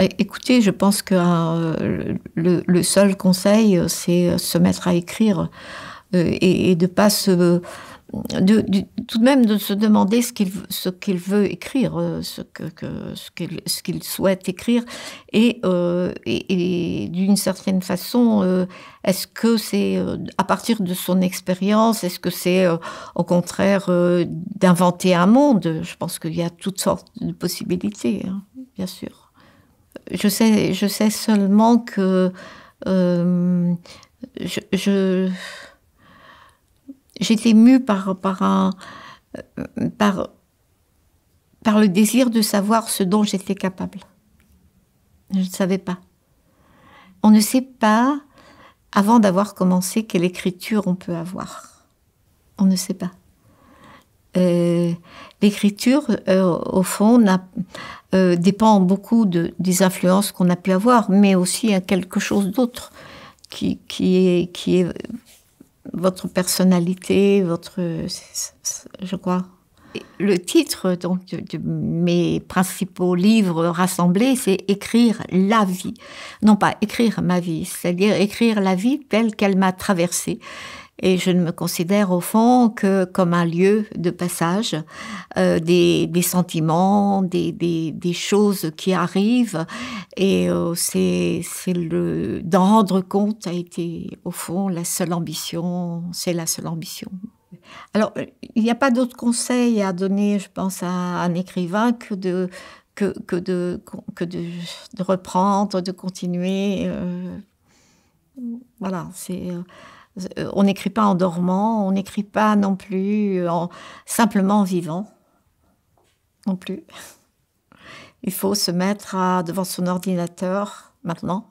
Euh, écoutez, je pense que euh, le, seul conseil, euh, c'est se mettre à écrire et, et, de pas se... tout de même de se demander ce qu'il ce qu'il veut écrire, ce que, ce qu'il souhaite écrire, et, d'une certaine façon, est-ce que c'est à partir de son expérience, est-ce que c'est au contraire d'inventer un monde Je pense qu'il y a toutes sortes de possibilités, hein, bien sûr je sais, je sais seulement que euh, je j'étais mue par par par par le désir de savoir ce dont j'étais capable. Je ne savais pas. On ne sait pas avant d'avoir commencé quelle écriture on peut avoir. On ne sait pas. Euh, l'écriture, euh, au fond, euh, dépend beaucoup des influences qu'on a pu avoir, mais aussi à quelque chose d'autre qui, est, votre personnalité, votre. Je crois. Le titre donc, de, de mes principaux livres rassemblés, c'est Écrire la vie. Non pas écrire ma vie, c'est-à-dire écrire la vie telle qu'elle m'a traversée et je ne me considère au fond que comme un lieu de passage euh, des, sentiments, des, choses qui arrivent et euh, c'est le d'en rendre compte a été au fond la seule ambition, c'est la seule ambition. Alors, il n'y a pas d'autre conseil à donner, je pense, à un écrivain que de, que, de, reprendre, de continuer. Euh, voilà, c'est. Euh, on n'écrit pas en dormant, on n'écrit pas non plus euh, en, simplement en vivant. Non plus. Il faut se mettre devant son ordinateur maintenant.